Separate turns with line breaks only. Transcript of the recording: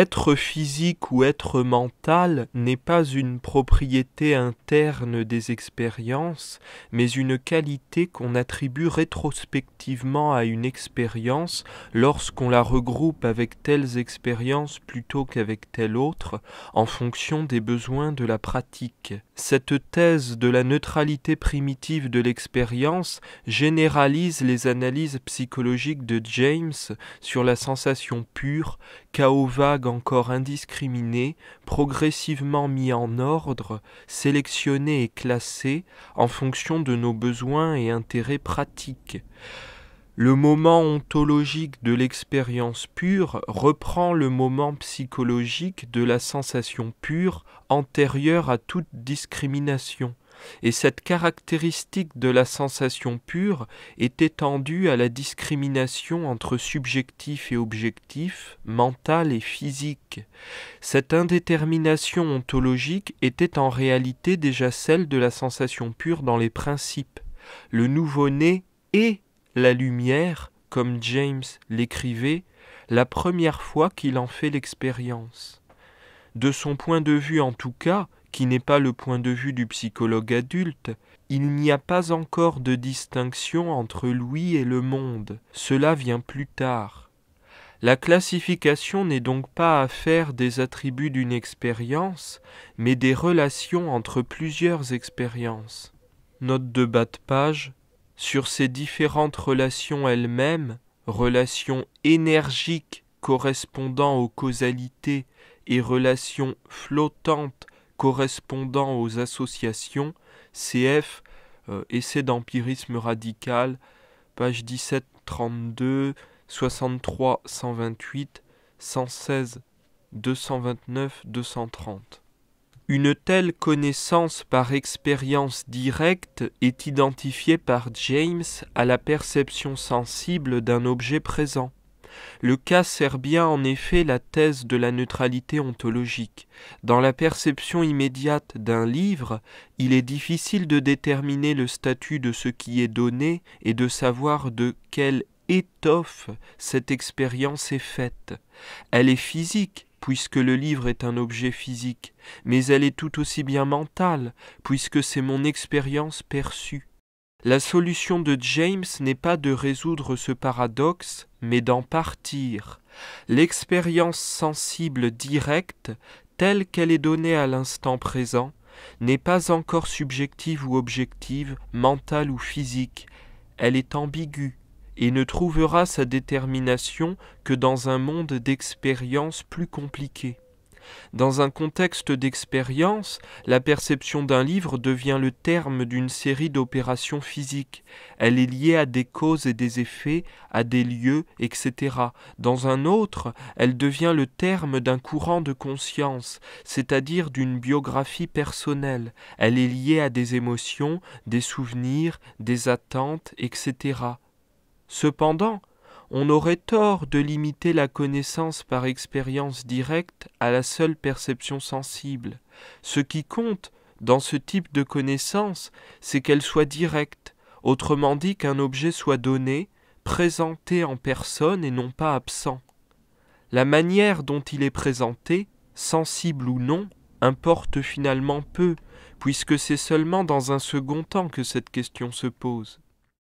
Être physique ou être mental n'est pas une propriété interne des expériences, mais une qualité qu'on attribue rétrospectivement à une expérience lorsqu'on la regroupe avec telles expériences plutôt qu'avec telle autre, en fonction des besoins de la pratique. Cette thèse de la neutralité primitive de l'expérience généralise les analyses psychologiques de James sur la sensation pure, chaos vague encore indiscriminés, progressivement mis en ordre, sélectionnés et classés en fonction de nos besoins et intérêts pratiques. Le moment ontologique de l'expérience pure reprend le moment psychologique de la sensation pure antérieure à toute discrimination et cette caractéristique de la sensation pure est étendue à la discrimination entre subjectif et objectif, mental et physique. Cette indétermination ontologique était en réalité déjà celle de la sensation pure dans les principes. Le nouveau-né est la lumière, comme James l'écrivait, la première fois qu'il en fait l'expérience. De son point de vue en tout cas, qui n'est pas le point de vue du psychologue adulte, il n'y a pas encore de distinction entre lui et le monde, cela vient plus tard. La classification n'est donc pas à faire des attributs d'une expérience, mais des relations entre plusieurs expériences. Note de bas de page Sur ces différentes relations elles-mêmes, relations énergiques correspondant aux causalités et relations flottantes correspondant aux associations, CF, euh, Essai d'empirisme radical, page 32 63, 128, 116, 229, 230. Une telle connaissance par expérience directe est identifiée par James à la perception sensible d'un objet présent. Le cas sert bien en effet la thèse de la neutralité ontologique. Dans la perception immédiate d'un livre, il est difficile de déterminer le statut de ce qui est donné et de savoir de quelle étoffe cette expérience est faite. Elle est physique, puisque le livre est un objet physique, mais elle est tout aussi bien mentale, puisque c'est mon expérience perçue. La solution de James n'est pas de résoudre ce paradoxe, mais d'en partir. L'expérience sensible directe, telle qu'elle est donnée à l'instant présent, n'est pas encore subjective ou objective, mentale ou physique, elle est ambiguë et ne trouvera sa détermination que dans un monde d'expériences plus compliqué. Dans un contexte d'expérience, la perception d'un livre devient le terme d'une série d'opérations physiques. Elle est liée à des causes et des effets, à des lieux, etc. Dans un autre, elle devient le terme d'un courant de conscience, c'est-à-dire d'une biographie personnelle. Elle est liée à des émotions, des souvenirs, des attentes, etc. Cependant, on aurait tort de limiter la connaissance par expérience directe à la seule perception sensible. Ce qui compte, dans ce type de connaissance, c'est qu'elle soit directe, autrement dit qu'un objet soit donné, présenté en personne et non pas absent. La manière dont il est présenté, sensible ou non, importe finalement peu, puisque c'est seulement dans un second temps que cette question se pose.